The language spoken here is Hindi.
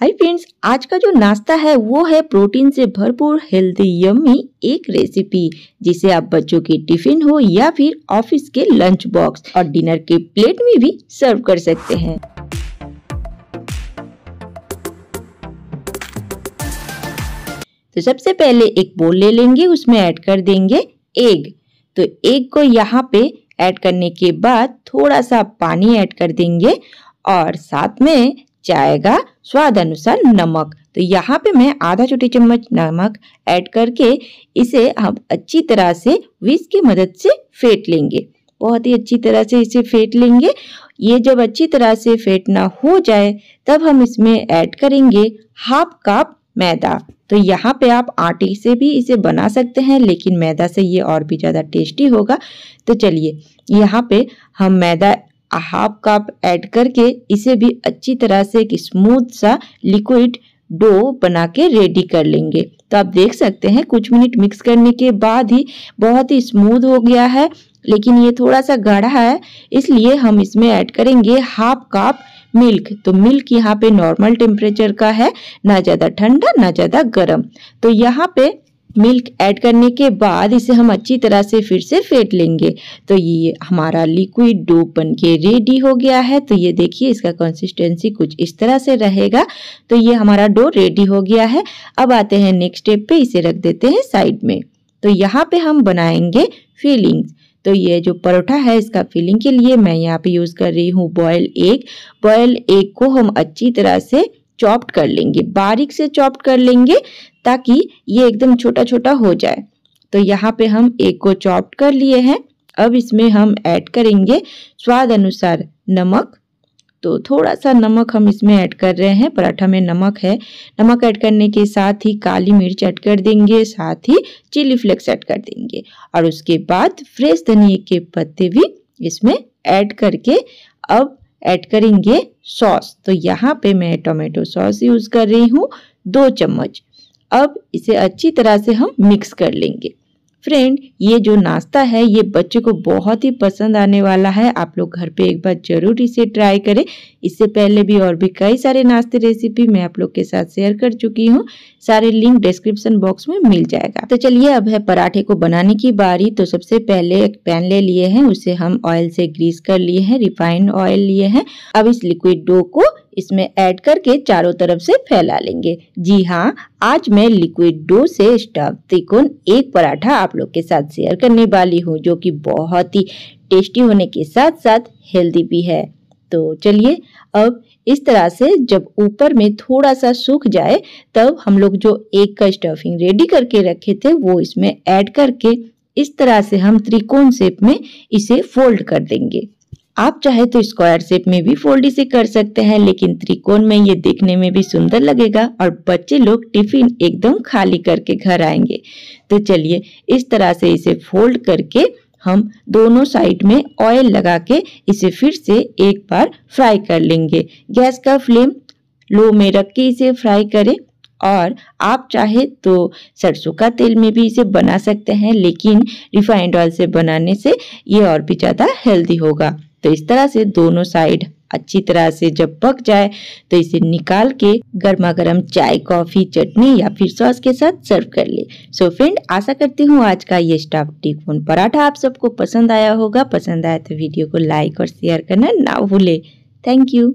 हाय फ्रेंड्स आज का जो नाश्ता है वो है प्रोटीन से भरपूर हेल्दी यम्मी एक रेसिपी जिसे आप बच्चों के टिफिन हो या फिर ऑफिस के लंच बॉक्स और डिनर के प्लेट में भी सर्व कर सकते हैं तो सबसे पहले एक बोल ले लेंगे उसमें ऐड कर देंगे एग तो एग को यहाँ पे ऐड करने के बाद थोड़ा सा पानी ऐड कर देंगे और साथ में जाएगा स्वाद अनुसार नमक तो यहाँ पे मैं आधा छोटी चम्मच नमक ऐड करके इसे हम अच्छी तरह से विस की मदद से फेंट लेंगे बहुत ही अच्छी तरह से इसे फेंट लेंगे ये जब अच्छी तरह से फेंटना हो जाए तब हम इसमें ऐड करेंगे हाफ कप मैदा तो यहाँ पे आप आटे से भी इसे बना सकते हैं लेकिन मैदा से ये और भी ज़्यादा टेस्टी होगा तो चलिए यहाँ पे हम मैदा हाफ कप ऐड करके इसे भी अच्छी तरह से एक स्मूथ सा लिक्विड डो बना के रेडी कर लेंगे तो आप देख सकते हैं कुछ मिनट मिक्स करने के बाद ही बहुत ही स्मूथ हो गया है लेकिन ये थोड़ा सा गाढ़ा है इसलिए हम इसमें ऐड करेंगे हाफ कप मिल्क तो मिल्क यहाँ पे नॉर्मल टेम्परेचर का है ना ज़्यादा ठंडा ना ज़्यादा गर्म तो यहाँ पे मिल्क ऐड करने के बाद इसे हम अच्छी तरह से फिर से फेंट लेंगे तो ये हमारा लिक्विड डो बन के रेडी हो गया है तो ये देखिए इसका कंसिस्टेंसी कुछ इस तरह से रहेगा तो ये हमारा डो रेडी हो गया है अब आते हैं नेक्स्ट स्टेप पे इसे रख देते हैं साइड में तो यहाँ पे हम बनाएंगे फीलिंग तो ये जो परोठा है इसका फिलिंग के लिए मैं यहाँ पे यूज़ कर रही हूँ बॉयल एग बॉयल एग को हम अच्छी तरह से चॉप्ड कर लेंगे बारीक से चॉप्ड कर लेंगे ताकि ये एकदम छोटा छोटा हो जाए तो यहाँ पे हम एक को चॉप्ड कर लिए हैं अब इसमें हम ऐड करेंगे स्वाद अनुसार नमक तो थोड़ा सा नमक हम इसमें ऐड कर रहे हैं पराठा में नमक है नमक ऐड करने के साथ ही काली मिर्च ऐड कर देंगे साथ ही चिली फ्लेक्स ऐड कर देंगे और उसके बाद फ्रेश धनिए के पत्ते भी इसमें ऐड करके अब ऐड करेंगे सॉस तो यहाँ पे मैं टोमेटो सॉस यूज़ कर रही हूँ दो चम्मच अब इसे अच्छी तरह से हम मिक्स कर लेंगे फ्रेंड ये जो नाश्ता है ये बच्चों को बहुत ही पसंद आने वाला है आप लोग घर पे एक बार जरूर इसे ट्राई करें इससे पहले भी और भी कई सारे नाश्ते रेसिपी मैं आप लोग के साथ शेयर कर चुकी हूँ सारे लिंक डिस्क्रिप्शन बॉक्स में मिल जाएगा तो चलिए अब है पराठे को बनाने की बारी तो सबसे पहले एक पैन ले लिए है उसे हम ऑयल से ग्रीस कर लिए है रिफाइंड ऑयल लिए है अब इस लिक्विड डो को इसमें ऐड करके चारों तरफ से फैला लेंगे जी हाँ आज मैं लिक्विड डो से स्टव त्रिकोण एक पराठा आप लोग के साथ शेयर करने वाली हूँ जो कि बहुत ही टेस्टी होने के साथ साथ हेल्दी भी है तो चलिए अब इस तरह से जब ऊपर में थोड़ा सा सूख जाए तब हम लोग जो एक का स्टफिंग रेडी करके रखे थे वो इसमें ऐड करके इस तरह से हम त्रिकोण शेप में इसे फोल्ड कर देंगे आप चाहे तो स्क्वायर शेप में भी फोल्ड इसे कर सकते हैं लेकिन त्रिकोण में ये देखने में भी सुंदर लगेगा और बच्चे लोग टिफिन एकदम खाली करके घर आएंगे तो चलिए इस तरह से इसे फोल्ड करके हम दोनों साइड में ऑयल लगा के इसे फिर से एक बार फ्राई कर लेंगे गैस का फ्लेम लो में रख के इसे फ्राई करें और आप चाहे तो सरसों का तेल में भी इसे बना सकते हैं लेकिन रिफाइंड ऑयल से बनाने से ये और भी ज़्यादा हेल्दी होगा तो इस तरह से दोनों साइड अच्छी तरह से जब पक जाए तो इसे निकाल के गर्मा गर्म चाय कॉफ़ी चटनी या फिर सॉस के साथ सर्व कर ले सो so फ्रेंड आशा करती हूँ आज का ये स्टाफ टिफोन पराठा आप सबको पसंद आया होगा पसंद आया तो वीडियो को लाइक और शेयर करना ना भूले थैंक यू